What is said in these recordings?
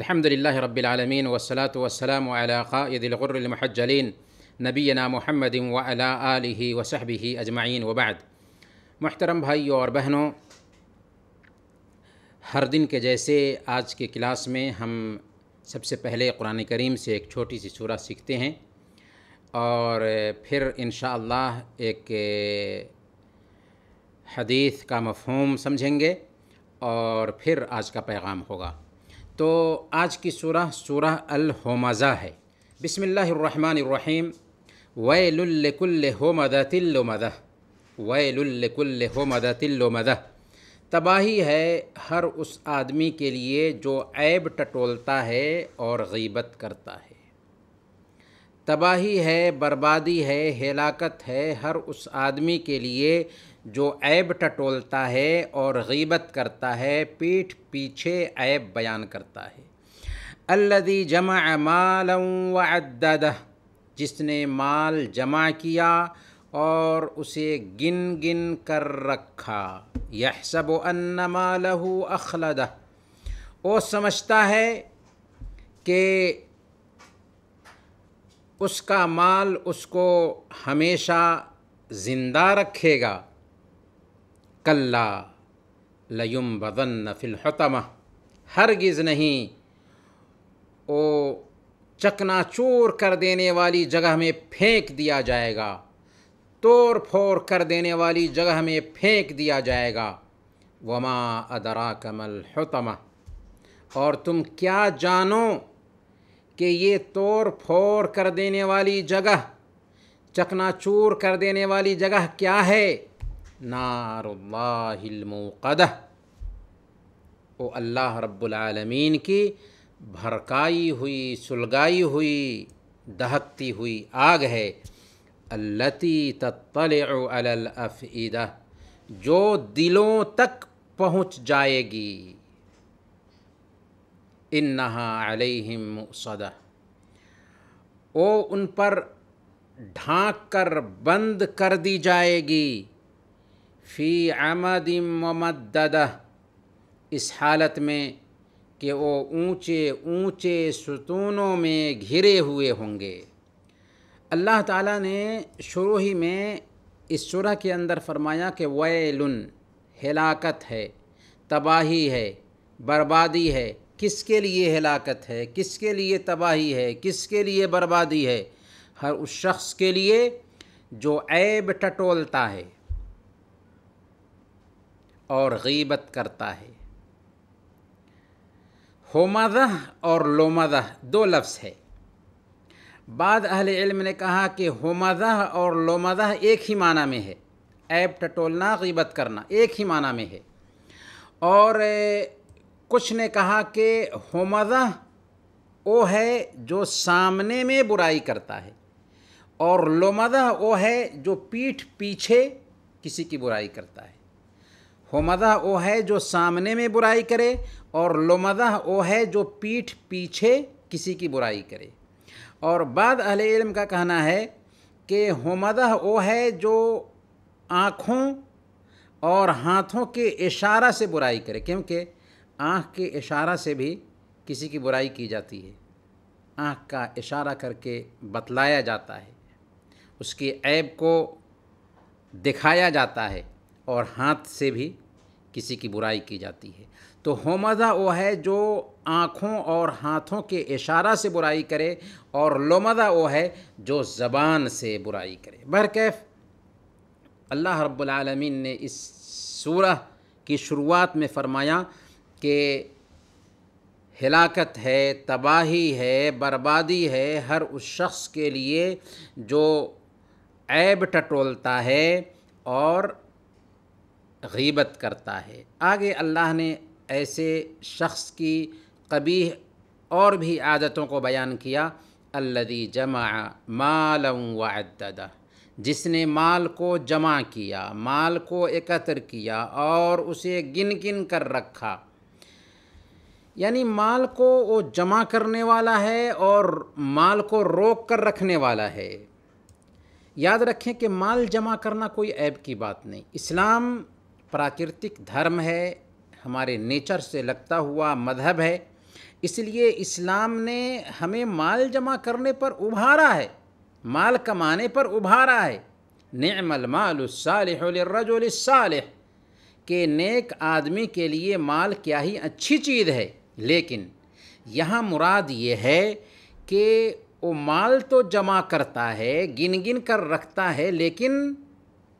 अलहमदिल्ल रबालमीन वसलात वसलम क़ायदिलग़ुरमहजलिन नबीना महमदिन वला वसहबी अजमाइन वबैद महतरम भाई और बहनों हर दिन के जैसे आज के क्लास में हम सबसे पहले कुरान करीम से एक छोटी सी सूरा सीखते हैं और फिर इन एक हदीस का मफहम समझेंगे और फिर आज का पैगाम होगा तो आज की सूरह सूरह अल होमज़ा है बसमीम वैलकुल्ल मद वैलकुल्ल होमदतिल्लमद तबाही है हर उस आदमी के लिए जो ऐब टटोलता है और गीबत करता है तबाही है बर्बादी है हलाकत है हर उस आदमी के लिए जो ऐब टटोलता है और गीबत करता है पीठ पीछे ऐब बयान करता है अल्लदी जमा माल वद्दद जिसने माल जमा किया और उसे गिन गिन कर रखा यह सब अन्न मालहू अखलद वो समझता है कि उसका माल उसको हमेशा ज़िंदा रखेगा कल्ला लयुम बदन फ़िलहतम हरगिज़ नहीं ओ चकनाचूर कर देने वाली जगह में फेंक दिया जाएगा तोड़ फोड़ कर देने वाली जगह में फेंक दिया जाएगा वमा अदरा कमल हतमा और तुम क्या जानो कि ये तोड़ फोड़ कर देने वाली जगह चकनाचूर कर देने वाली जगह क्या है نار اللہ الموقدہ او اللہ رب العالمین کی بھرکائی ہوئی سلگائی ہوئی دہکتی ہوئی آگ ہے التی تطلع علی الافئدہ جو دلوں تک پہنچ جائے گی انہا علیہم مؤصدہ او ان پر ڈھانک کر بند کر دی جائے گی फ़ी आमद ममदद इस हालत में कि वो ऊंचे ऊंचे सतूनों में घिरे हुए होंगे अल्लाह ताला ने शुरू ही में इस शुरह के अंदर फरमाया कि वैलन हलाकत है तबाही है बर्बादी है किसके लिए हलाकत है किसके लिए तबाही है किसके लिए बर्बादी है हर उस शख्स के लिए जो ऐब टटोलता है और गीबत करता है होमादह और लोमादह दो लफ्ज़ है बाद अहले इल्म ने कहा कि होमादह और लोमादह एक ही माना में है ऐप टटोलना गीबत करना एक ही माना में है और कुछ ने कहा कि होमादह वो है जो सामने में बुराई करता है और लोमादह वो है जो पीठ पीछे किसी की बुराई करता है हमदा वो है जो सामने में बुराई करे और लोमदा वो है जो पीठ पीछे किसी की बुराई करे और बाद अहले इल्म का कहना है कि हमदा वो है जो आँखों और हाथों के इशारा से बुराई करे क्योंकि आँख के इशारा से भी किसी की बुराई की जाती है आँख का इशारा करके बतलाया जाता है उसके ऐब को दिखाया जाता है और हाथ से भी किसी की बुराई की जाती है तो होमदा वो है जो आँखों और हाथों के इशारा से बुराई करे और लोमदा वो है जो ज़बान से बुराई करे बरकैफ़ अल्लाह रब्लमीन ने इस सूरह की शुरुआत में फरमाया कि हिलाकत है तबाही है बर्बादी है हर उस शख्स के लिए जो ऐब टटोलता है और गीबत करता है आगे अल्लाह ने ऐसे शख्स की कभी और भी आदतों को बयान किया अल्लदी जमा माल वद्दा जिसने माल को जमा किया माल को एकत्र किया और उसे गिन गिन कर रखा यानी माल को वो जमा करने वाला है और माल को रोक कर रखने वाला है याद रखें कि माल जमा करना कोई ऐब की बात नहीं इस्लाम प्राकृतिक धर्म है हमारे नेचर से लगता हुआ मज़हब है इसलिए इस्लाम ने हमें माल जमा करने पर उभारा है माल कमाने पर उभारा है नमल मालसालरजुलसाल के नेक आदमी के लिए माल क्या ही अच्छी चीज़ है लेकिन यहाँ मुराद ये है कि वो माल तो जमा करता है गिन गिन कर रखता है लेकिन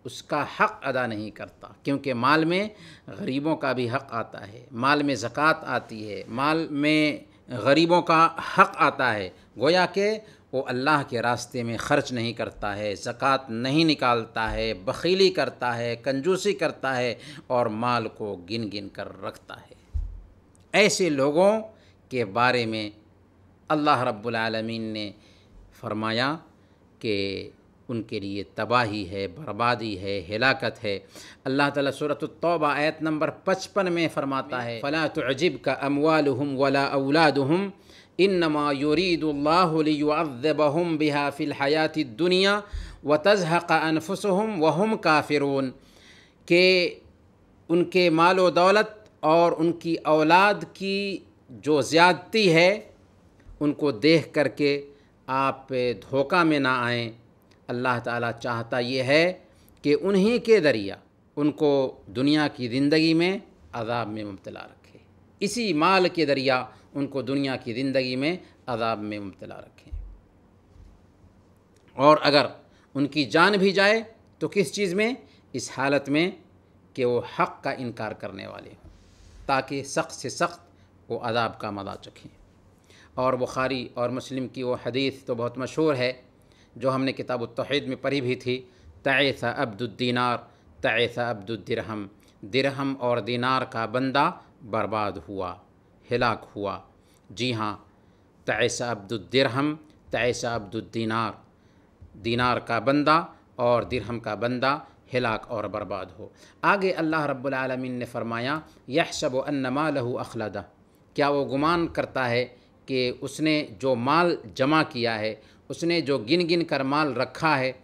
उसका हक़ अदा नहीं करता क्योंकि माल में गरीबों का भी हक़ आता है माल में ज़क़़त आती है माल में गरीबों का हक़ आता है गोया के वो अल्लाह के रास्ते में ख़र्च नहीं करता है ज़क़़त नहीं निकालता है बखीली करता है कंजूसी करता है और माल को गिन गिन कर रखता है ऐसे लोगों के बारे में अल्लाह रब्बुल रबालमीन ने फरमाया कि उनके लिए तबाही है बर्बादी है हिलाकत है अल्लाह ताला सूरत तौबा आयत नंबर पचपन में फ़रमाता है फ़ला अजीब का अमवाल वला अवलाद हम इन नमा युरीदुल्लाबहम बिहा हयाति दुनिया व तजहक़ व वहम काफिरून के उनके मालो दौलत और उनकी औलाद की जो ज़्यादती है उनको देख करके आप धोखा में ना आएँ अल्लाह ताला चाहता ये है कि उन्हीं के दरिया उनको दुनिया की ज़िंदगी में अदाब में मुबतला रखे इसी माल के दरिया उनको दुनिया की ज़िंदगी में अदाब में मुबतला रखें और अगर उनकी जान भी जाए तो किस चीज़ में इस हालत में कि वो हक़ का इनकार करने वाले हों ताकि सख्त से सख्त वो अदाब का मदा चखें और बुखारी और मुस्लिम की वो हदीस तो बहुत मशहूर है जो हमने किताब तोहैद में पढ़ी भी थी तैसा अब्दुद्दीनार तैसा अब्दुद्दरहम दिरहम और दीनार का बंदा बर्बाद हुआ हिलाक हुआ जी हाँ तैसा अब्दुद्दरहम तैसा अब्दुद्दीनार दीनार का बंदा और दिरहम का बंदा हिलाक और बर्बाद हो आगे अल्लाह रब्लमिन ने फरमाया यह शब अन्नमा लहू अखलदा क्या वो गुमान करता है कि उसने जो माल जमा किया है उसने जो गिन गिन कर माल रखा है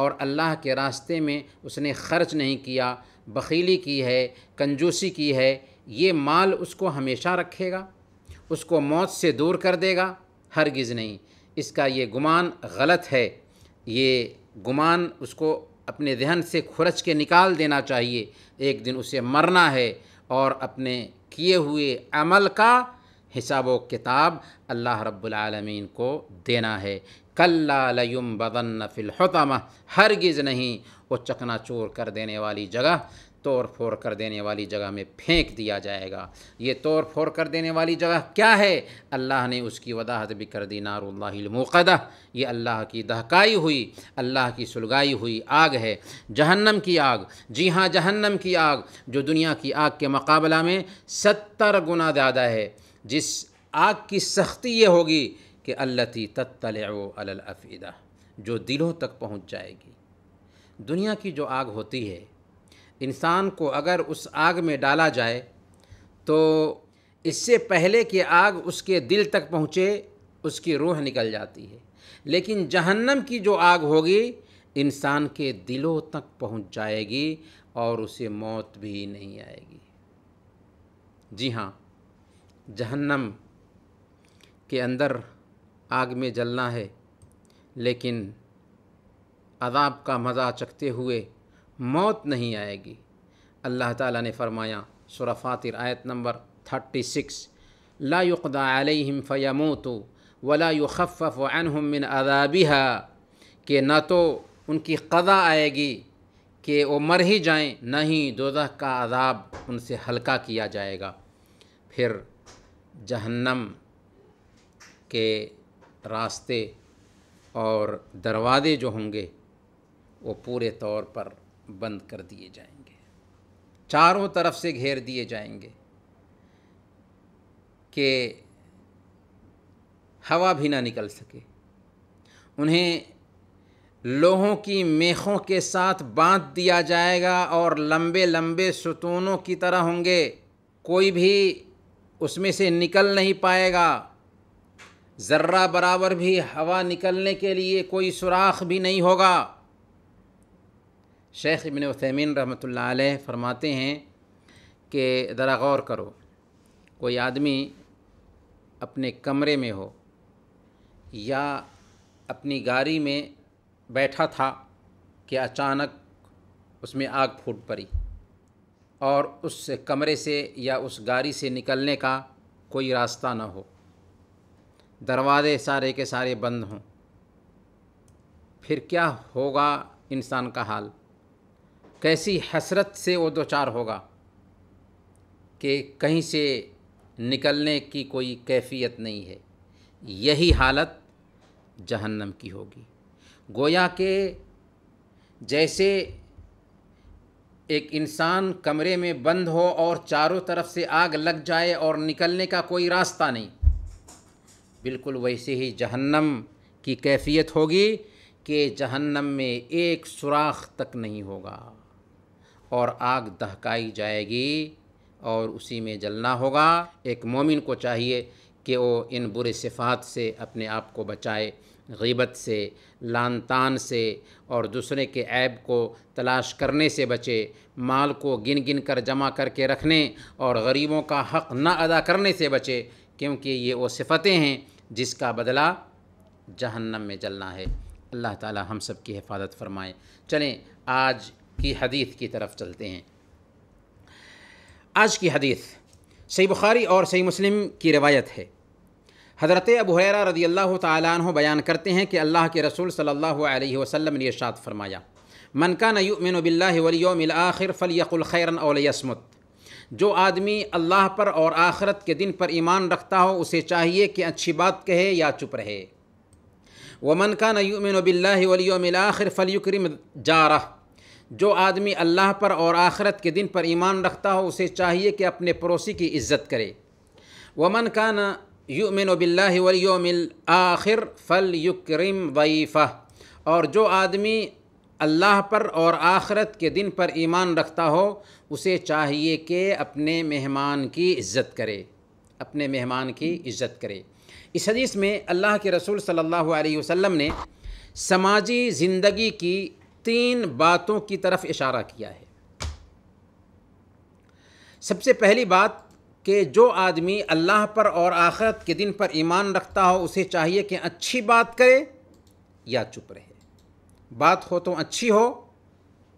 और अल्लाह के रास्ते में उसने ख़र्च नहीं किया बखीली की है कंजूसी की है ये माल उसको हमेशा रखेगा उसको मौत से दूर कर देगा हरगिज़ नहीं इसका ये गुमान गलत है ये गुमान उसको अपने जहन से खुरच के निकाल देना चाहिए एक दिन उसे मरना है और अपने किए हुए अमल का हिसाब किताब अल्लाह रब्बुल आलमीन को देना है कल्लायुम बदन फ़िलहतम हरगिज़ नहीं वो चकनाचूर कर देने वाली जगह तोड़ फोड़ कर देने वाली जगह में फेंक दिया जाएगा ये तोड़ फोड़ कर देने वाली जगह क्या है अल्लाह ने उसकी वजाहत भी कर दी नारुल्लामदा ये अल्लाह की दहकाई हुई अल्लाह की सुलगाई हुई आग है जहन्नम की आग जी हाँ जहन्नम की आग जो दुनिया की आग के मुकाबला में सत्तर गुना ज़्यादा है जिस आग की सख्ती ये होगी कि अल्लती तत्तल अलफ़ीदा जो दिलों तक पहुंच जाएगी दुनिया की जो आग होती है इंसान को अगर उस आग में डाला जाए तो इससे पहले कि आग उसके दिल तक पहुँचे उसकी रूह निकल जाती है लेकिन जहन्नम की जो आग होगी इंसान के दिलों तक पहुँच जाएगी और उसे मौत भी नहीं आएगी जी हाँ जहन्नम के अंदर आग में जलना है लेकिन अदाब का मज़ा चखते हुए मौत नहीं आएगी अल्लाह ताला ने फरमाया सुरा फातिर आयत नंबर थर्टी सिक्स ला युकदा अलैहिम फ़यमूतु वला युखफ़ अनहुम मिन अदाबिहा कि न तो उनकी कदा आएगी कि वो मर ही जाएं ना ही दोजह का अदाब उनसे हल्का किया जाएगा फिर जहन्नम के रास्ते और दरवाजे जो होंगे वो पूरे तौर पर बंद कर दिए जाएंगे चारों तरफ से घेर दिए जाएंगे कि हवा भी ना निकल सके उन्हें लोहों की मेखों के साथ बांध दिया जाएगा और लंबे लंबे सुतूनों की तरह होंगे कोई भी उसमें से निकल नहीं पाएगा ज़र्रा बराबर भी हवा निकलने के लिए कोई सुराख भी नहीं होगा शेख इबन वसैमिन रहमत फरमाते हैं कि ज़रा गौर करो कोई आदमी अपने कमरे में हो या अपनी गाड़ी में बैठा था कि अचानक उसमें आग फूट पड़ी और उस कमरे से या उस गाड़ी से निकलने का कोई रास्ता ना हो दरवाजे सारे के सारे बंद हों फिर क्या होगा इंसान का हाल कैसी हसरत से वो दो चार होगा कि कहीं से निकलने की कोई कैफियत नहीं है यही हालत जहन्नम की होगी गोया के जैसे एक इंसान कमरे में बंद हो और चारों तरफ से आग लग जाए और निकलने का कोई रास्ता नहीं बिल्कुल वैसे ही जहन्नम की कैफियत होगी कि जहन्नम में एक सुराख तक नहीं होगा और आग दहकाई जाएगी और उसी में जलना होगा एक मोमिन को चाहिए कि वो इन बुरे सिफात से अपने आप को बचाए गीबत से लान तान से और दूसरे के ऐब को तलाश करने से बचे माल को गिन गिन कर जमा करके रखने और गरीबों का हक़ ना अदा करने से बचे क्योंकि ये वो सिफतें हैं जिसका बदला जहन्नम में जलना है अल्लाह ताला हम सब की हिफाजत फरमाए चलें आज की हदीस की तरफ चलते हैं आज की हदीस सही बुखारी और सही मुस्लिम की रवायत है हज़रत अबू हुरैरा रदी अल्लाह तह बयान करते हैं कि अल्लाह के रसूल सल्लल्लाहु अलैहि वसल्लम ने इरशाद फरमाया मन का नयुमिन बिल्ला वलियोमिल आखिर फ़लियकुल खैरन अवलयसमत जो आदमी अल्लाह पर और आखरत के दिन पर ईमान रखता हो उसे चाहिए कि अच्छी बात कहे या चुप रहे वमन का नयूमिन आखिर फलयुक्रिम जारा जो आदमी अल्लाह पर और आखरत के दिन पर ईमान रखता हो उसे चाहिए कि अपने पड़ोसी की इज्जत करे वमन का न आखिर फल युक्रम वईफ़ा और जो आदमी अल्लाह पर और आखरत के दिन पर ईमान रखता हो उसे चाहिए कि अपने मेहमान की इज़्ज़त करे अपने मेहमान की इज़्ज़त करे इस हदीस में अल्लाह के रसूल सल्लल्लाहु अलैहि वसल्लम ने समाजी ज़िंदगी की तीन बातों की तरफ इशारा किया है सबसे पहली बात कि जो आदमी अल्लाह पर और आखरत के दिन पर ईमान रखता हो उसे चाहिए कि अच्छी बात करे या चुप रहे बात हो तो अच्छी हो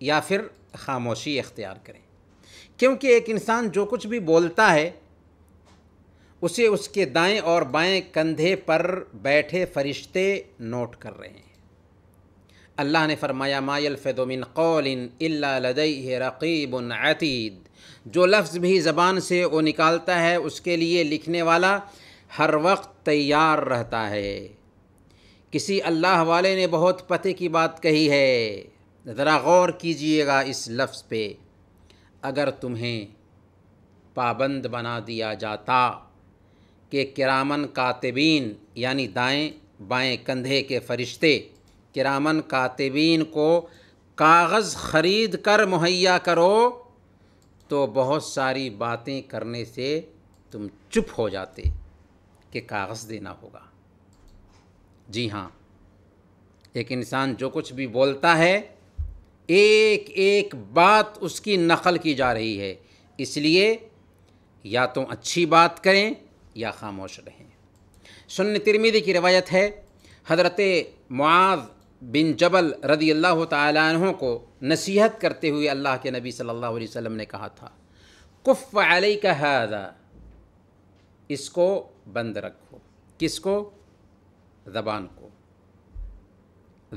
या फिर खामोशी इख्तियार करें क्योंकि एक इंसान जो कुछ भी बोलता है उसे उसके दाएं और बाएं कंधे पर बैठे फरिश्ते नोट कर रहे हैं अल्लाह ने फरमाया मायल फ़ैदोमिन कौलिन लदई रकीब अतीद जो लफ्ज़ भी ज़बान से वो निकालता है उसके लिए लिखने वाला हर वक्त तैयार रहता है किसी अल्लाह वाले ने बहुत पते की बात कही है ज़रा गौर कीजिएगा इस लफ्ज़ पे अगर तुम्हें पाबंद बना दिया जाता कि किरामन कातबीन यानी दाएं बाएं कंधे के फरिश्ते किरामन कातबीन को कागज़ ख़रीद कर मुहैया करो तो बहुत सारी बातें करने से तुम चुप हो जाते कि कागज़ देना होगा जी हाँ एक इंसान जो कुछ भी बोलता है एक एक बात उसकी नकल की जा रही है इसलिए या तो अच्छी बात करें या खामोश रहें सुन्न तिरमिदी की रवायत है हज़रत मुआज़ बिन जबल रदी अल्लाह तहों को नसीहत करते हुए अल्लाह के नबी सल्लल्लाहु अलैहि वसल्लम ने कहा था कुफ़ अली का हादा इसको बंद रखो किसको ज़बान को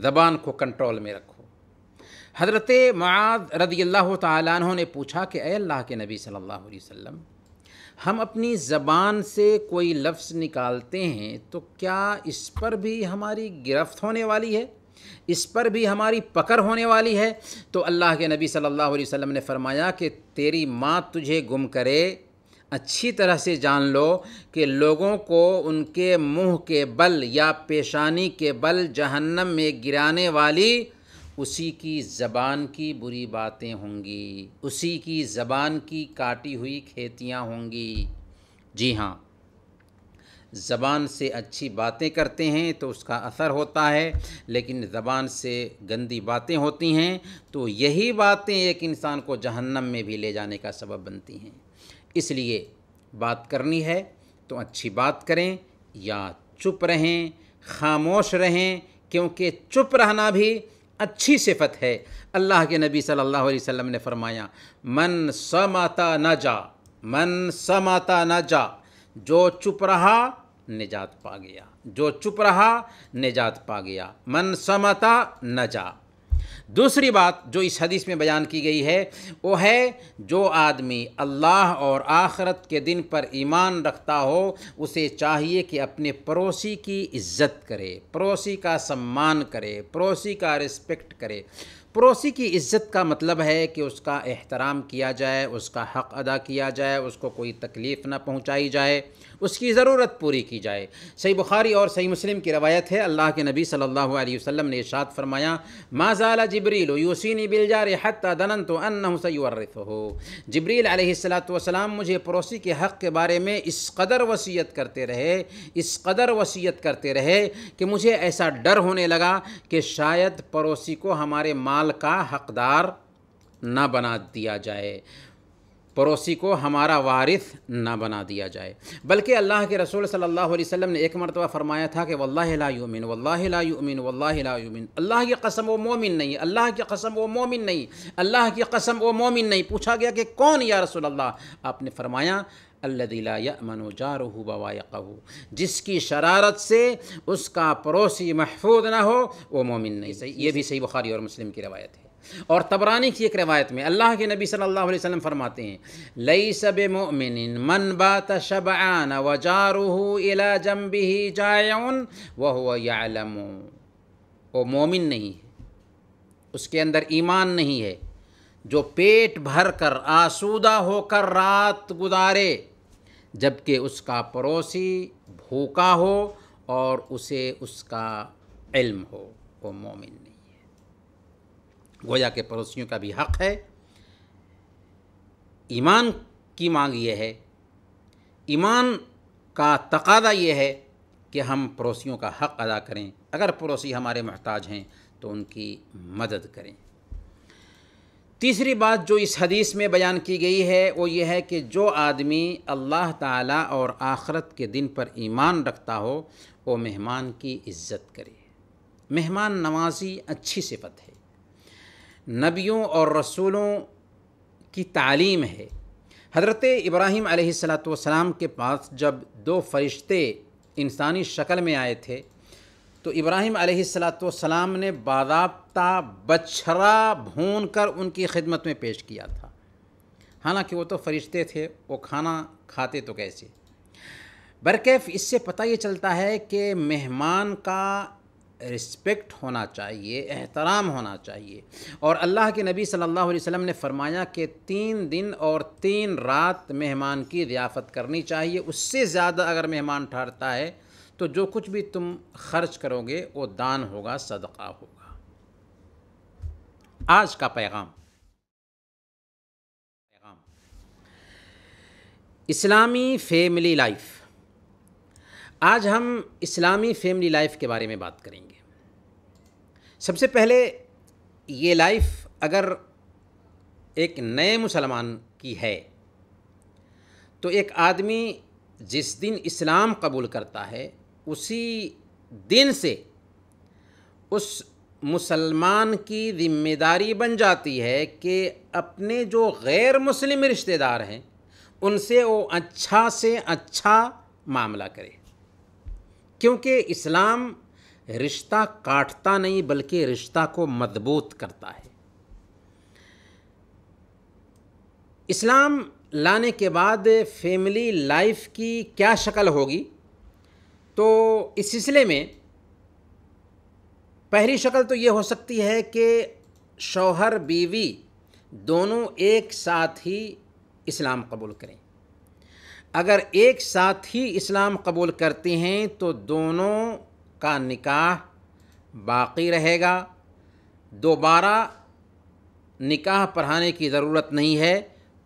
ज़बान को कंट्रोल में रखो हज़रत माद रदी अल्लाह तहों ने पूछा कि अय अल्लाह के नबी सल्लल्लाहु अलैहि वसल्लम हम अपनी ज़बान से कोई लफ्ज़ निकालते हैं तो क्या इस पर भी हमारी गिरफ्त होने वाली है इस पर भी हमारी पकड़ होने वाली है तो अल्लाह के नबी सल्लल्लाहु अलैहि वसल्लम ने फरमाया कि तेरी माँ तुझे गुम करे अच्छी तरह से जान लो कि लोगों को उनके मुंह के बल या पेशानी के बल जहन्नम में गिराने वाली उसी की ज़बान की बुरी बातें होंगी उसी की ज़बान की काटी हुई खेतियाँ होंगी जी हाँ ज़बान से अच्छी बातें करते हैं तो उसका असर होता है लेकिन ज़बान से गंदी बातें होती हैं तो यही बातें एक इंसान को जहन्नम में भी ले जाने का सबब बनती हैं इसलिए बात करनी है तो अच्छी बात करें या चुप रहें खामोश रहें क्योंकि चुप रहना भी अच्छी सिफत है अल्लाह के नबी सल्लल्लाहु अलैहि वसल्लम ने फरमाया मन समाता न जा मन समाता न जा जो चुप रहा निजात पा गया जो चुप रहा निजात पा गया मन समाता न जा दूसरी बात जो इस हदीस में बयान की गई है वो है जो आदमी अल्लाह और आखरत के दिन पर ईमान रखता हो उसे चाहिए कि अपने पड़ोसी की इज्जत करे पड़ोसी का सम्मान करे पड़ोसी का रिस्पेक्ट करे पड़ोसी की इज़्ज़त का मतलब है कि उसका एहतराम किया जाए उसका हक़ अदा किया जाए उसको कोई तकलीफ़ ना पहुंचाई जाए उसकी ज़रूरत पूरी की जाए सही बुखारी और सही मुस्लिम की रवायत है अल्लाह के नबी सल्लल्लाहु अलैहि वसल्लम ने इशात फरमाया माजाला जबरील यूसिनी बिलजार हत्ता दनन तो अन सयरफ हो जबरील अलैहिस्सलाम मुझे पड़ोसी के हक़ के बारे में इस कदर वसीयत करते रहे इस कदर वसीयत करते रहे कि मुझे ऐसा डर होने लगा कि शायद पड़ोसी को हमारे माल माल का हकदार न बना दिया जाए पड़ोसी को हमारा वारिस ना बना दिया जाए बल्कि अल्लाह के रसूल सल्लल्लाहु अलैहि वसल्लम ने एक मरतबा फरमाया था कि वल्लाह ला युमिन ला युमिन ला युमिन अल्लाह की कसम वो मोमिन नहीं अल्लाह की कसम वो मोमिन नहीं अल्लाह की कसम वो मोमिन नहीं पूछा गया कि कौन या रसूल अल्लाह आपने फरमाया अल्ला यमन जारहू बवायकहू जिसकी शरारत से उसका पड़ोसी महफूज ना हो वो मोमिन नहीं सही ये भी सही बुखारी और मुस्लिम की रवायत है और तबरानी की एक रवायत में अल्लाह के नबी सल्लल्लाहु अलैहि वसल्लम फरमाते हैं लई सब मोमिन मन बात शबान व जारू इला जम भी जायन वह वो मोमिन नहीं है उसके अंदर ईमान नहीं है जो पेट भर कर आसूदा होकर रात गुजारे जबकि उसका पड़ोसी भूखा हो और उसे उसका इल्म हो वो मोमिन नहीं है गोया के पड़ोसियों का भी हक़ है ईमान की मांग यह है ईमान का तकादा यह है कि हम पड़ोसियों का हक़ अदा करें अगर पड़ोसी हमारे महताज हैं तो उनकी मदद करें तीसरी बात जो इस हदीस में बयान की गई है वो ये है कि जो आदमी अल्लाह ताला और आखरत के दिन पर ईमान रखता हो वो मेहमान की इज्जत करे मेहमान नवाजी अच्छी सिफत है नबियों और रसूलों की तालीम है हज़रत इब्राहीम सलाम के पास जब दो फरिश्ते इंसानी शक्ल में आए थे तो इब्राहिम सलाम ने बाबा बछरा भून कर उनकी खिदमत में पेश किया था हालांकि वो तो फरिश्ते थे वो खाना खाते तो कैसे बरकैफ़ इससे पता ये चलता है कि मेहमान का रिस्पेक्ट होना चाहिए एहतराम होना चाहिए और अल्लाह के नबी सल्लल्लाहु अलैहि वसल्लम ने फरमाया कि तीन दिन और तीन रात मेहमान की रियाफत करनी चाहिए उससे ज़्यादा अगर मेहमान ठहरता है तो जो कुछ भी तुम खर्च करोगे वो दान होगा सदका होगा आज का पैगाम पैगाम इस्लामी फैमिली लाइफ आज हम इस्लामी फैमिली लाइफ के बारे में बात करेंगे सबसे पहले ये लाइफ अगर एक नए मुसलमान की है तो एक आदमी जिस दिन इस्लाम कबूल करता है उसी दिन से उस मुसलमान की जिम्मेदारी बन जाती है कि अपने जो गैर मुस्लिम रिश्तेदार हैं उनसे वो अच्छा से अच्छा मामला करे क्योंकि इस्लाम रिश्ता काटता नहीं बल्कि रिश्ता को मजबूत करता है इस्लाम लाने के बाद फैमिली लाइफ की क्या शक्ल होगी तो इस सिलसिले में पहली शक्ल तो ये हो सकती है कि शौहर बीवी दोनों एक साथ ही इस्लाम कबूल करें अगर एक साथ ही इस्लाम कबूल करते हैं तो दोनों का निकाह बाकी रहेगा दोबारा निकाह पढ़ाने की ज़रूरत नहीं है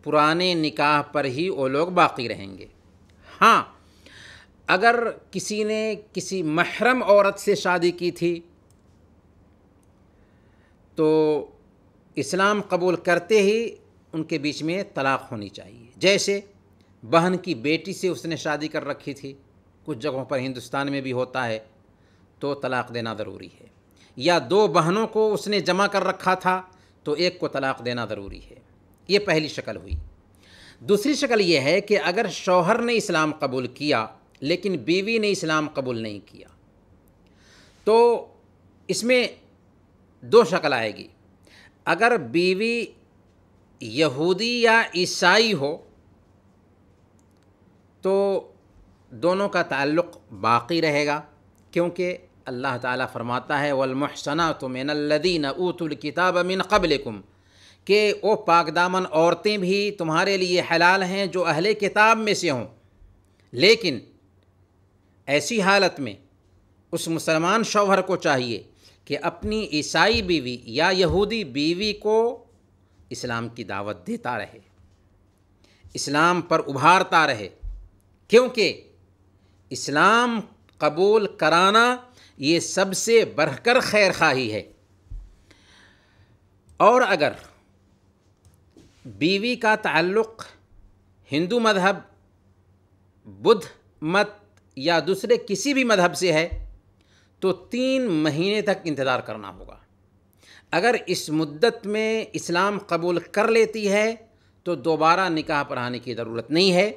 पुराने निकाह पर ही वो लोग बाकी रहेंगे हाँ अगर किसी ने किसी महरम औरत से शादी की थी तो इस्लाम कबूल करते ही उनके बीच में तलाक़ होनी चाहिए जैसे बहन की बेटी से उसने शादी कर रखी थी कुछ जगहों पर हिंदुस्तान में भी होता है तो तलाक़ देना ज़रूरी है या दो बहनों को उसने जमा कर रखा था तो एक को तलाक़ देना ज़रूरी है ये पहली शक्ल हुई दूसरी शक्ल ये है कि अगर शौहर ने इस्लाम कबूल किया लेकिन बीवी ने इस्लाम कबूल नहीं किया तो इसमें दो शक्ल आएगी अगर बीवी यहूदी या ईसाई हो तो दोनों का ताल्लुक़ बाकी रहेगा क्योंकि अल्लाह ताला फरमाता है वलमहसना तो किताब अमिन मिन कुम कि ओ पाकदामन औरतें भी तुम्हारे लिए हलाल हैं जो अहले किताब में से हों लेकिन ऐसी हालत में उस मुसलमान शौहर को चाहिए कि अपनी ईसाई बीवी या यहूदी बीवी को इस्लाम की दावत देता रहे इस्लाम पर उभारता रहे क्योंकि इस्लाम कबूल कराना ये सबसे बढ़कर खैर खाही है और अगर बीवी का ताल्लुक़ हिंदू मज़हब बुद्ध मत या दूसरे किसी भी मजहब से है तो तीन महीने तक इंतज़ार करना होगा अगर इस मुद्दत में इस्लाम कबूल कर लेती है तो दोबारा निकाह पढ़ाने की ज़रूरत नहीं है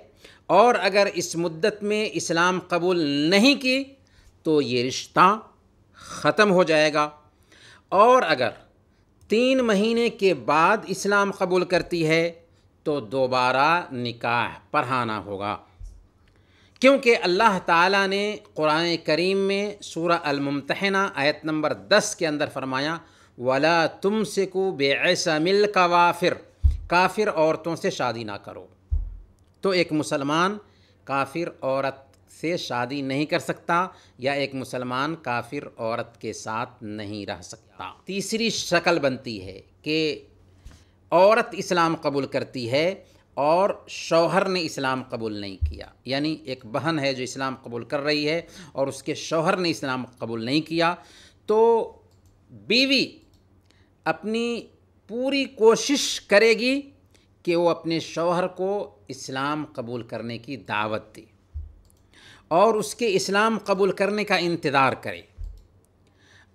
और अगर इस मुद्दत में इस्लाम कबूल नहीं की तो ये रिश्ता ख़त्म हो जाएगा और अगर तीन महीने के बाद इस्लाम कबूल करती है तो दोबारा निकाह पढ़ाना होगा क्योंकि अल्लाह ताला ने क़ुरान करीम में सूर अलमतहना आयत नंबर दस के अंदर फरमाया वला तुम से को बेसमिल कावाफिर काफिर औरतों से शादी ना करो तो एक मुसलमान काफिर औरत से शादी नहीं कर सकता या एक मुसलमान काफिर औरत के साथ नहीं रह सकता तीसरी शक्ल बनती है कि औरत इस्लाम कबूल करती है और शौहर ने इस्लाम कबूल नहीं किया यानी एक बहन है जो इस्लाम कबूल कर रही है और उसके शौहर ने इस्लाम कबूल नहीं किया तो बीवी अपनी पूरी कोशिश करेगी कि वो अपने शौहर को इस्लाम कबूल करने की दावत दे और उसके इस्लाम कबूल करने का इंतज़ार करे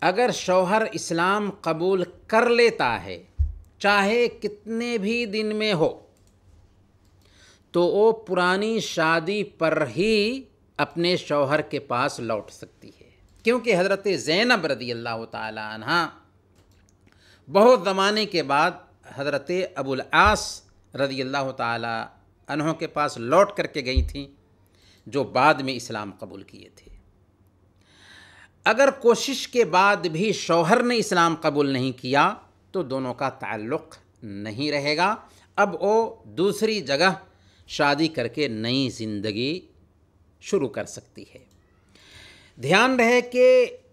अगर शौहर इस्लाम कबूल कर लेता है चाहे कितने भी दिन में हो तो वो पुरानी शादी पर ही अपने शौहर के पास लौट सकती है क्योंकि हज़रत ज़ैनब रदी अल्लाह तहा बहुत ज़माने के बाद हज़रत अबुल आस रदी अल्लाह तहों के पास लौट करके गई थी जो बाद में इस्लाम कबूल किए थे अगर कोशिश के बाद भी शौहर ने इस्लाम कबूल नहीं किया तो दोनों का ताल्लुक़ नहीं रहेगा अब वो दूसरी जगह शादी करके नई ज़िंदगी शुरू कर सकती है ध्यान रहे कि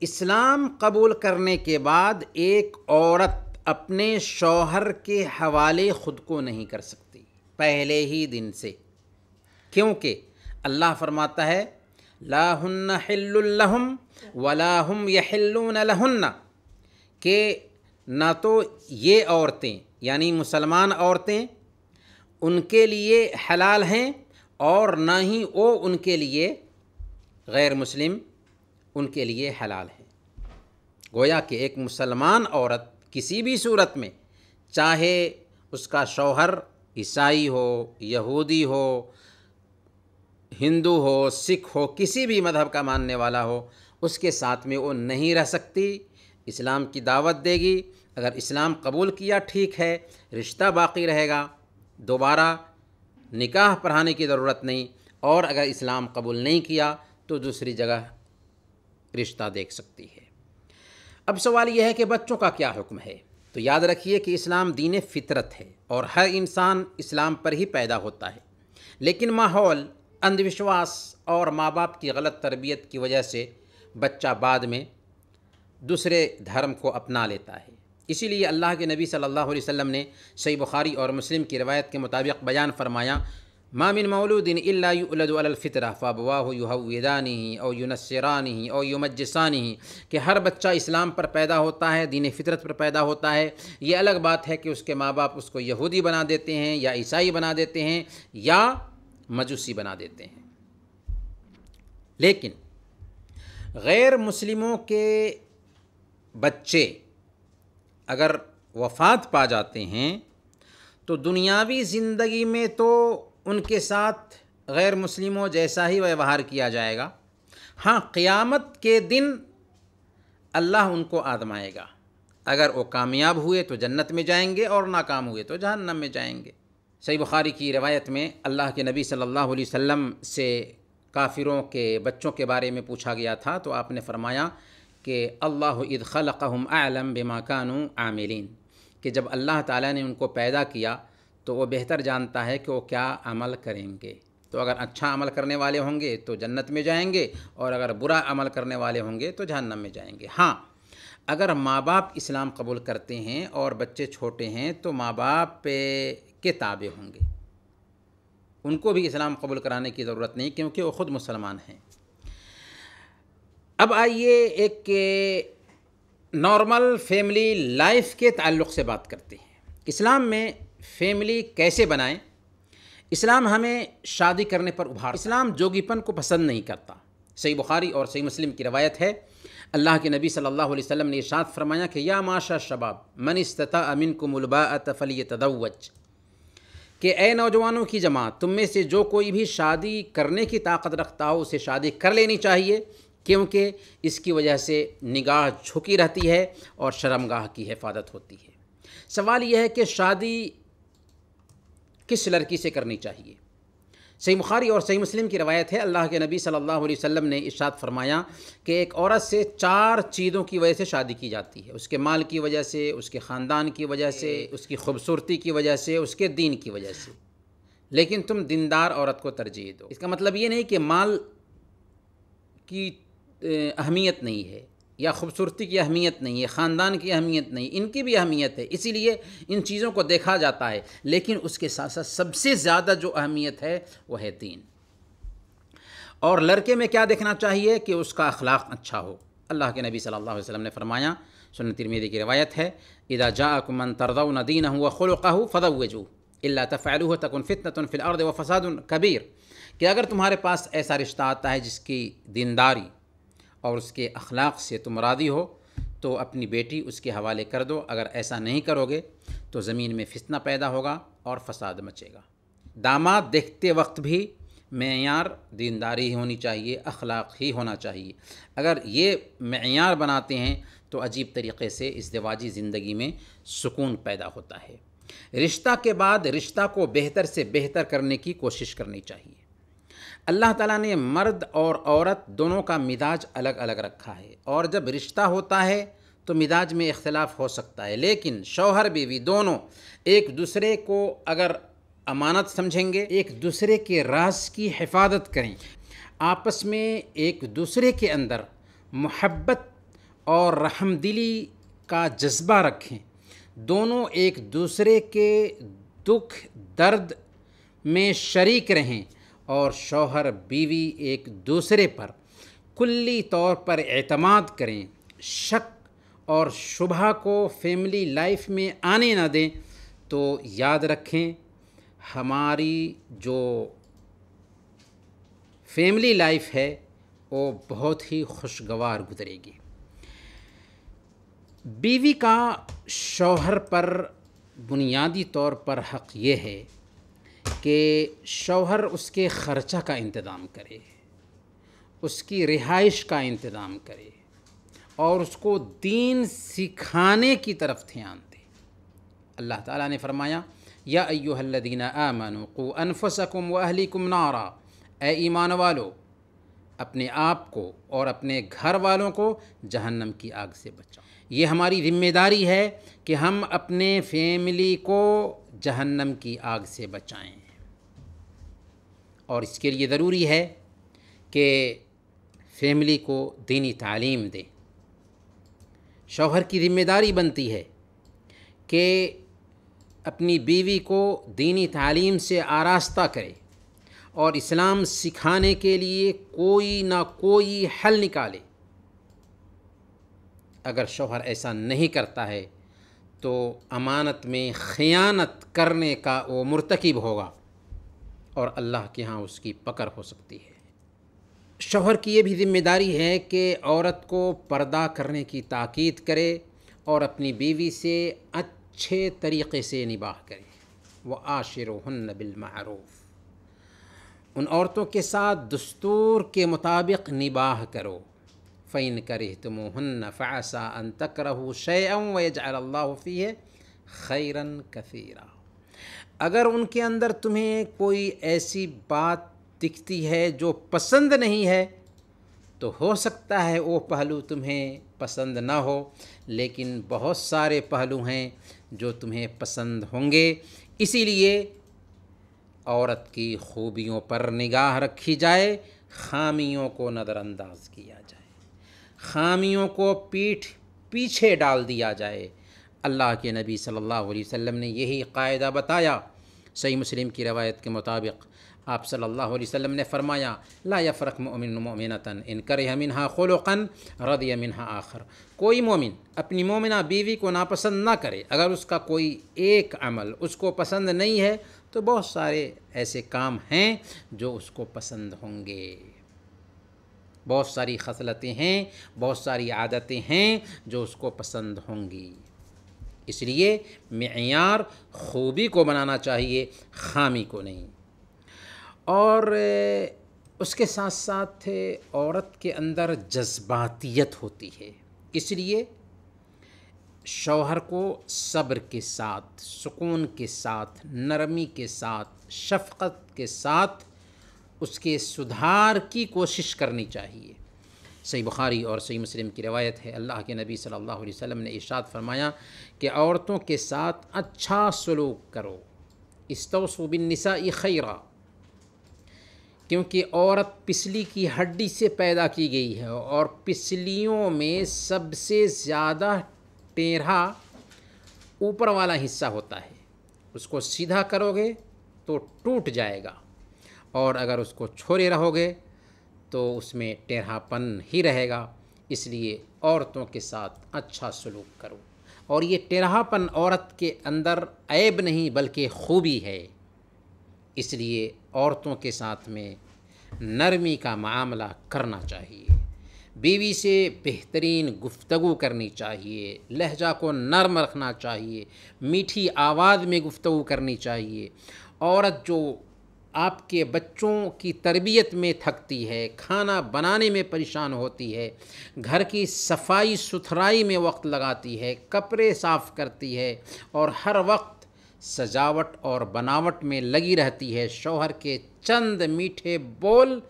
इस्लाम कबूल करने के बाद एक औरत अपने शौहर के हवाले ख़ुद को नहीं कर सकती पहले ही दिन से क्योंकि अल्लाह फरमाता है लाहन्न हिल्लुम वलाहम यहिल्लून के ना तो ये औरतें यानी मुसलमान औरतें उनके लिए हलाल हैं और ना ही वो उनके लिए गैर मुस्लिम उनके लिए हलाल हैं गोया कि एक मुसलमान औरत किसी भी सूरत में चाहे उसका शौहर ईसाई हो यहूदी हो हिंदू हो सिख हो किसी भी मज़हब का मानने वाला हो उसके साथ में वो नहीं रह सकती इस्लाम की दावत देगी अगर इस्लाम कबूल किया ठीक है रिश्ता बाकी रहेगा दोबारा निकाह पढ़ाने की ज़रूरत नहीं और अगर इस्लाम कबूल नहीं किया तो दूसरी जगह रिश्ता देख सकती है अब सवाल यह है कि बच्चों का क्या हुक्म है तो याद रखिए कि इस्लाम दीन फितरत है और हर इंसान इस्लाम पर ही पैदा होता है लेकिन माहौल अंधविश्वास और माँ बाप की गलत तरबियत की वजह से बच्चा बाद में दूसरे धर्म को अपना लेता है इसीलिए अल्लाह के नबी सल्लल्लाहु अलैहि वसल्लम ने सही बुखारी और मुस्लिम की रवायत के मुताबिक बयान फरमाया मामिन मौलूदिन अल्लाफ़ितरा फ़ाबवाह युहदानी और युनसरानी और युमजसानी कि हर बच्चा इस्लाम पर पैदा होता है दीन फितरत पर पैदा होता है ये अलग बात है कि उसके माँ बाप उसको यहूदी बना देते हैं या ईसाई बना देते हैं या मजूसी बना देते हैं लेकिन गैर मुस्लिमों के बच्चे अगर वफात पा जाते हैं तो दुनियावी ज़िंदगी में तो उनके साथ गैर मुस्लिमों जैसा ही व्यवहार किया जाएगा हाँ क़ियामत के दिन अल्लाह उनको आजमाएगा अगर वो कामयाब हुए तो जन्नत में जाएंगे और नाकाम हुए तो जहन्नम में जाएंगे सही बुखारी की रवायत में अल्लाह के नबी सल्लल्लाहु अलैहि वसल्लम से काफिरों के बच्चों के बारे में पूछा गया था तो आपने फरमाया कि अल्लाह इद खलक़म आलम बेमाकानू आमिलीन कि जब अल्लाह ताला ने उनको पैदा किया तो वो बेहतर जानता है कि वो क्या अमल करेंगे तो अगर अच्छा अमल करने वाले होंगे तो जन्नत में जाएंगे और अगर बुरा अमल करने वाले होंगे तो जहन्नम में जाएंगे हाँ अगर माँ बाप इस्लाम कबूल करते हैं और बच्चे छोटे हैं तो माँ बाप के ताबे होंगे उनको भी इस्लाम कबूल कराने की ज़रूरत नहीं क्योंकि वो ख़ुद मुसलमान हैं अब आइए एक नॉर्मल फैमिली लाइफ के ताल्लुक़ से बात करते हैं इस्लाम में फैमिली कैसे बनाएं इस्लाम हमें शादी करने पर उभार इस्लाम जोगीपन को पसंद नहीं करता सही बुखारी और सही मुस्लिम की रवायत है अल्लाह के नबी सल्लल्लाहु अलैहि वसल्लम ने इशाद फरमाया कि या माशा शबाब मन इस्तता अमिन को मुलबा तफली तदवच कि ए नौजवानों की जमात तुम में से जो कोई भी शादी करने की ताकत रखता हो उसे शादी कर लेनी चाहिए क्योंकि इसकी वजह से निगाह झुकी रहती है और शर्मगाह की हिफाजत होती है सवाल यह है कि शादी किस लड़की से करनी चाहिए सही बुखारी और सही मुस्लिम की रवायत है अल्लाह के नबी सल्लल्लाहु अलैहि वसल्लम ने इशाद फरमाया कि एक औरत से चार चीज़ों की वजह से शादी की जाती है उसके माल की वजह से उसके ख़ानदान की वजह से उसकी खूबसूरती की वजह से उसके दीन की वजह से लेकिन तुम दिनदार औरत को तरजीह दो इसका मतलब ये नहीं कि माल की अहमियत नहीं है या ख़ूबसूरती की अहमियत नहीं है ख़ानदान की अहमियत नहीं इनकी भी अहमियत है इसीलिए इन चीज़ों को देखा जाता है लेकिन उसके साथ साथ सबसे ज़्यादा जो अहमियत है वह है दीन और लड़के में क्या देखना चाहिए कि उसका अखलाक अच्छा हो अल्लाह के नबी सल्लल्लाहु अलैहि वसल्लम ने फरमाया सुन तिरमेदी की रवायत है इदा जाकुमन तरदौन दीन हुआ ख़ुलू फ़दवजू अल्ला तफ़ैलू तकन फ़ितन फ़िल अर्द व फसाद कबीर कि अगर तुम्हारे पास ऐसा रिश्ता आता है जिसकी दीनदारी और उसके अखलाक से तुम राधी हो तो अपनी बेटी उसके हवाले कर दो अगर ऐसा नहीं करोगे तो ज़मीन में फितना पैदा होगा और फसाद मचेगा दामाद देखते वक्त भी मैार दीनदारी ही होनी चाहिए अखलाक ही होना चाहिए अगर ये मैार बनाते हैं तो अजीब तरीके से इस दवाजी ज़िंदगी में सुकून पैदा होता है रिश्ता के बाद रिश्ता को बेहतर से बेहतर करने की कोशिश करनी चाहिए अल्लाह ताला ने मर्द और औरत दोनों का मिजाज अलग अलग रखा है और जब रिश्ता होता है तो मिजाज में इख्तलाफ हो सकता है लेकिन शौहर बीवी दोनों एक दूसरे को अगर अमानत समझेंगे एक दूसरे के राज की हिफाजत करें आपस में एक दूसरे के अंदर मोहब्बत और रहमदिली का जज्बा रखें दोनों एक दूसरे के दुख दर्द में शरीक रहें और शौहर बीवी एक दूसरे पर कुल्ली तौर पर अतमाद करें शक और शुबह को फैमिली लाइफ में आने ना दें तो याद रखें हमारी जो फैमिली लाइफ है वो बहुत ही खुशगवार गुजरेगी बीवी का शौहर पर बुनियादी तौर पर हक़ ये है कि शौहर उसके ख़र्चा का इंतज़ाम करे उसकी रिहाइश का इंतज़ाम करे और उसको दीन सिखाने की तरफ ध्यान दे अल्लाह ताला ने फरमाया या अयोहल्लदीना आमनु को अनफसकुम व अहलिकुम नारा ए ईमान वालो अपने आप को और अपने घर वालों को जहन्नम की आग से बचाओ ये हमारी जिम्मेदारी है कि हम अपने फैमिली को जहन्नम की आग से बचाएं और इसके लिए ज़रूरी है कि फैमिली को दीनी तालीम दें शौहर की ज़िम्मेदारी बनती है कि अपनी बीवी को दीनी तालीम से आरास्ता करे और इस्लाम सिखाने के लिए कोई ना कोई हल निकाले अगर शौहर ऐसा नहीं करता है तो अमानत में ख़यानत करने का वो मुर्तकब होगा और अल्लाह के यहाँ उसकी पकड़ हो सकती है शोहर की ये भी जिम्मेदारी है कि औरत को पर्दा करने की ताकद करे और अपनी बीवी से अच्छे तरीक़े से निबाह करे व आशर बिलमूफ़ उन औरतों के साथ दस्तूर के मुताबिक निबाह करो फ़ैन करे तुमहन फ़ैसा अन तक रहो शे वजल्लाफ़ी है खैरन कफ़ीरा अगर उनके अंदर तुम्हें कोई ऐसी बात दिखती है जो पसंद नहीं है तो हो सकता है वो पहलू तुम्हें पसंद ना हो लेकिन बहुत सारे पहलू हैं जो तुम्हें पसंद होंगे इसीलिए औरत की खूबियों पर निगाह रखी जाए खामियों को नज़रअंदाज किया जाए खामियों को पीठ पीछे डाल दिया जाए अल्लाह के नबी सल्लल्लाहु अलैहि वसल्लम ने यही कायदा बताया सही मुस्लिम की रवायत के मुताबिक आप सल्लल्लाहु अलैहि वसल्लम ने फरमाया ला यफ़रक मोमिन मोमिनतन इन कर मिनहा खोलोकन रद मिनहा आखर कोई मोमिन अपनी मोमिना बीवी को नापसंद ना करे अगर उसका कोई एक अमल उसको पसंद नहीं है तो बहुत सारे ऐसे काम हैं जो उसको पसंद होंगे बहुत सारी खसलतें हैं बहुत सारी आदतें हैं जो उसको पसंद होंगी इसलिए मैार खूबी को बनाना चाहिए खामी को नहीं और उसके साथ साथ औरत के अंदर जज्बातीत होती है इसलिए शौहर को सब्र के साथ सुकून के साथ नरमी के साथ शफ़त के साथ उसके सुधार की कोशिश करनी चाहिए सही बुखारी और सही मुस्लिम की रवायत है अल्लाह के नबी सल्लल्लाहु अलैहि वसल्लम ने इशाद फरमाया कि औरतों के साथ अच्छा सलूक करो इस इस्तौसबिनसा खैरा क्योंकि औरत पिसली की हड्डी से पैदा की गई है और पिसलियों में सबसे ज़्यादा टेढ़ा ऊपर वाला हिस्सा होता है उसको सीधा करोगे तो टूट जाएगा और अगर उसको छोड़े रहोगे तो उसमें टेढ़ापन ही रहेगा इसलिए औरतों के साथ अच्छा सलूक करो और ये टेढ़ापन औरत के अंदर ऐब नहीं बल्कि खूबी है इसलिए औरतों के साथ में नरमी का मामला करना चाहिए बीवी से बेहतरीन गुफ्तगु करनी चाहिए लहजा को नरम रखना चाहिए मीठी आवाज़ में गुफ्तगु करनी चाहिए औरत जो आपके बच्चों की तरबियत में थकती है खाना बनाने में परेशान होती है घर की सफाई सुथराई में वक्त लगाती है कपड़े साफ़ करती है और हर वक्त सजावट और बनावट में लगी रहती है शौहर के चंद मीठे बोल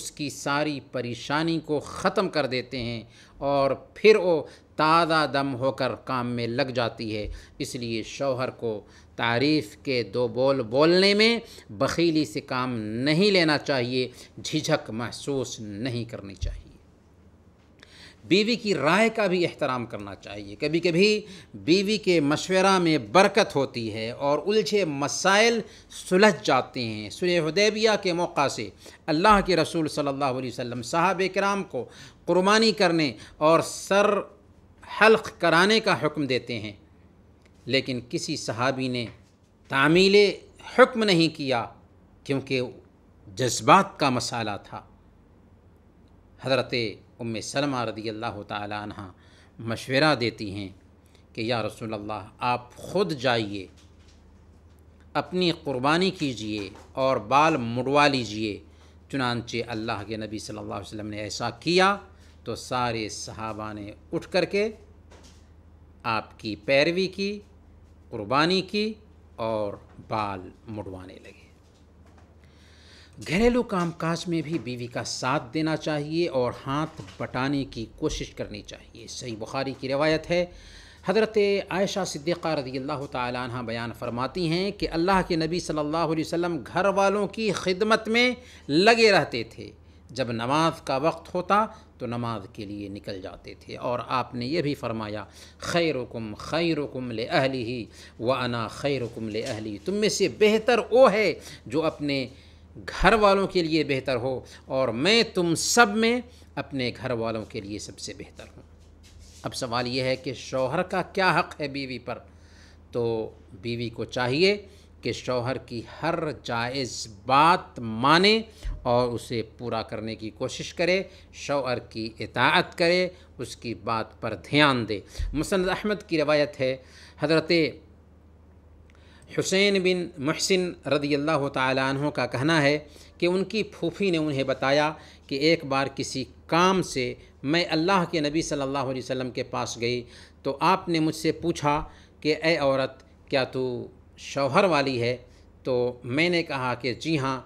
उसकी सारी परेशानी को ख़त्म कर देते हैं और फिर वो ताज़ा दम होकर काम में लग जाती है इसलिए शौहर को तारीफ़ के दो बोल बोलने में बखीली से काम नहीं लेना चाहिए झिझक महसूस नहीं करनी चाहिए बीवी की राय का भी एहतराम करना चाहिए कभी कभी बीवी के मशवरा में बरकत होती है और उलझे मसाइल सुलझ जाते हैं सुलह के मौका से अल्लाह के रसूल सल्लल्लाहु अलैहि वसल्लम साहब कराम को कुर्बानी करने और सर हल्क कराने का हुक्म देते हैं लेकिन किसी सहाबी ने तामील हुक्म नहीं किया क्योंकि जज्बात का मसाला था हज़रत उम सलमा रदी अल्लाह तहा मशवरा देती हैं कि या रसूल अल्लाह आप ख़ुद जाइए अपनी क़ुरबानी कीजिए और बाल मुड़वा लीजिए चुनानचे अल्लाह के नबी सल्लल्लाहु अलैहि वसल्लम ने ऐसा किया तो सारे सहाबा ने उठ कर के आपकी पैरवी की कुर्बानी की और बाल मुड़वाने लगे घरेलू कामकाज में भी बीवी का साथ देना चाहिए और हाथ बटाने की कोशिश करनी चाहिए सही बुखारी की रिवायत है हज़रत आयशा सिद्दीक़ा रजी अल्लाह तह बयान फरमाती हैं कि अल्लाह के नबी सल्लल्लाहु अलैहि वसल्लम घर वालों की खिदमत में लगे रहते थे जब नमाज का वक्त होता तो नमाज के लिए निकल जाते थे और आपने ये भी फरमाया खैर रकम खैर रकम ले अहली ही व अना खैर रकम ले अहली तुम में से बेहतर वो है जो अपने घर वालों के लिए बेहतर हो और मैं तुम सब में अपने घर वालों के लिए सबसे बेहतर हूँ अब सवाल यह है कि शौहर का क्या हक़ है बीवी पर तो बीवी को चाहिए कि शौहर की हर जायज़ बात माने और उसे पूरा करने की कोशिश करे शौहर की इताअत करे उसकी बात पर ध्यान दे मुसंद अहमद की रवायत है हज़रत हुसैन बिन महसिन रदी अल्लाह तहों का कहना है कि उनकी फूफी ने उन्हें बताया कि एक बार किसी काम से मैं अल्लाह के नबी सल्लल्लाहु अलैहि वसल्लम के पास गई तो आपने मुझसे पूछा कि ए औरत क्या तू शौहर वाली है तो मैंने कहा कि जी हाँ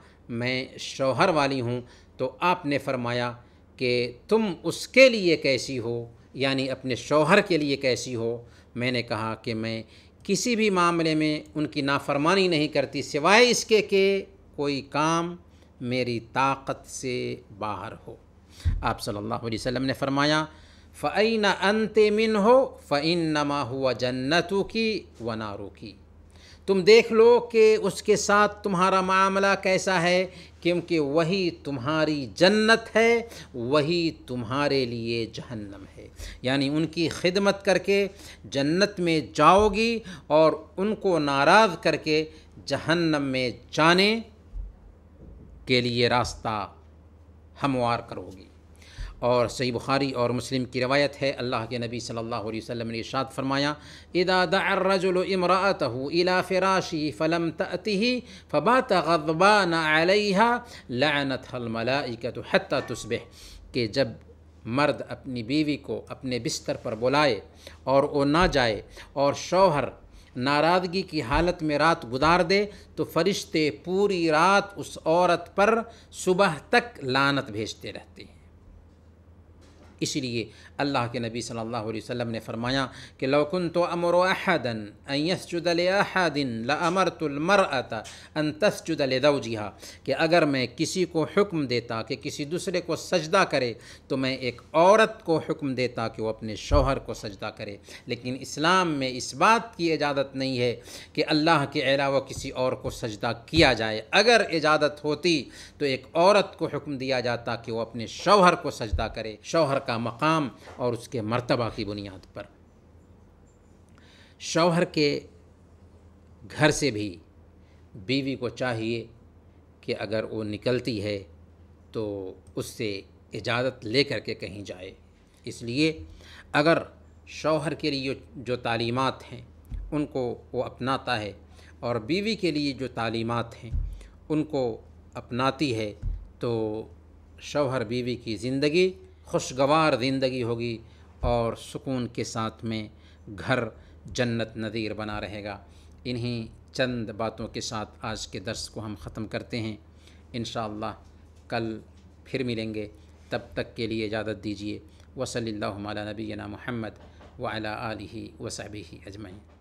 मैं शौहर वाली हूँ तो आपने फरमाया कि तुम उसके लिए कैसी हो यानी अपने शौहर के लिए कैसी हो मैंने कहा कि मैं किसी भी मामले में उनकी नाफरमानी नहीं करती सिवाय इसके कि कोई काम मेरी ताकत से बाहर हो आप सल्लल्लाहु अलैहि वसल्लम ने फरमाया फ़ैन अंत मिन हो फ़ैन नमा हुआ जन्नतू की व नारों की तुम देख लो कि उसके साथ तुम्हारा मामला कैसा है क्योंकि वही तुम्हारी जन्नत है वही तुम्हारे लिए जहन्नम है यानी उनकी खिदमत करके जन्नत में जाओगी और उनको नाराज़ करके जहन्नम में जाने के लिए रास्ता हमवार करोगी और सही बुखारी और मुस्लिम की रवायत है अल्लाह के नबी सल्लल्लाहु अलैहि वसल्लम ने इशाद फरमाया इदा दर्रजुल इमरात इला फ़िराशी फ़लम तती फ़बात तबान अलहा लानत हलमलाइकत हती तस्बह के जब मर्द अपनी बीवी को अपने बिस्तर पर बुलाए और वो ना जाए और शौहर नाराज़गी की हालत में रात गुजार दे तो फरिश्ते पूरी रात उस औरत पर सुबह तक लानत भेजते रहते हैं इसलिए अल्लाह के नबी सल्लल्लाहु अलैहि वसल्लम ने फरमाया कि लौकुन तो अमर अहदन यसजुदलिन लमर तुलमरअत अन जिहा कि अगर मैं किसी को हुक्म देता कि किसी दूसरे को सजदा करे तो मैं एक औरत को हुक्म देता कि वो अपने शौहर को सजदा करे लेकिन इस्लाम में इस बात की इजाज़त नहीं है कि अल्लाह के अलावा किसी और को सजदा किया जाए अगर इजाज़त होती तो एक औरत को हुक्म दिया जाता कि वह अपने शौहर को सजदा करे शौहर का मकाम और उसके मर्तबा की बुनियाद पर शौहर के घर से भी बीवी को चाहिए कि अगर वो निकलती है तो उससे इजाज़त ले कर के कहीं जाए इसलिए अगर शौहर के लिए जो तालीमात हैं उनको वो अपनाता है और बीवी के लिए जो तालीमात हैं उनको अपनाती है तो शौहर बीवी की ज़िंदगी खुशगवार ज़िंदगी होगी और सुकून के साथ में घर जन्नत नज़ीर बना रहेगा इन्हीं चंद बातों के साथ आज के दर्स को हम ख़त्म करते हैं इन कल फिर मिलेंगे तब तक के लिए इजाज़त दीजिए वसली नबीना महमद वाला आलि वसबी अजमैन